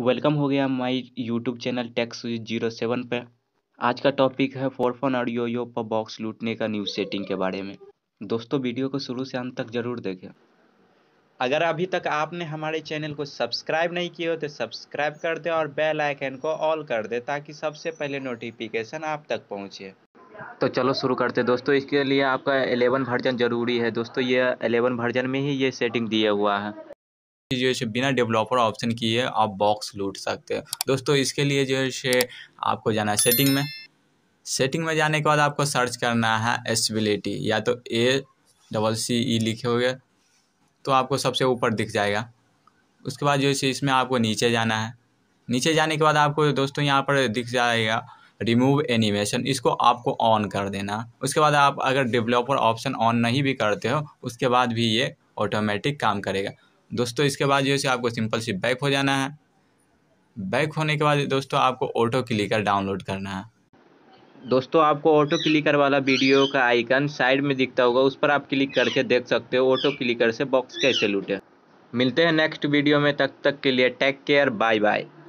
welcome हो गया my YouTube channel tax zero seven पर आज का टॉपिक है फोरफोन और यो यो पर बॉक्स लूटने का न्यूज सेटिंग के बारे में दोस्तों वीडियो को शुरू से अंत तक जरूर देखें अगर अभी तक आपने हमारे चैनल को सब्सक्राइब नहीं किया हो तो सब्सक्राइब कर दें और बेल आइकन को ऑल कर दें ताकि सबसे पहले नोटिफिकेशन आप तक पहुँचे तो चलो शुरू करते दोस्तों इसके लिए आपका एलेवन वर्जन ज़रूरी है दोस्तों ये एलेवन वर्जन में ही ये सेटिंग दिया हुआ है जो है बिना डेवलपर ऑप्शन की है आप बॉक्स लूट सकते हैं दोस्तों इसके लिए जो है आपको जाना है सेटिंग में सेटिंग में जाने के बाद आपको सर्च करना है एसबिलिटी या तो ए डबल सी ई लिखे हुए तो आपको सबसे ऊपर दिख जाएगा उसके बाद जो है इसमें आपको नीचे जाना है नीचे जाने के बाद आपको दोस्तों यहाँ पर दिख जाएगा रिमूव एनिमेशन इसको आपको ऑन कर देना उसके बाद आप अगर डेवलपर ऑप्शन ऑन नहीं भी करते हो उसके बाद भी ये ऑटोमेटिक काम करेगा दोस्तों इसके बाद जो है आपको सिंपल सी बैक हो जाना है बैक होने के बाद दोस्तों आपको ऑटो क्लिकर डाउनलोड करना है दोस्तों आपको ऑटो क्लिकर वाला वीडियो का आइकन साइड में दिखता होगा उस पर आप क्लिक करके देख सकते हो ऑटो क्लिकर से बॉक्स कैसे लूटे मिलते हैं नेक्स्ट वीडियो में तब तक, तक के लिए टेक केयर बाय बाय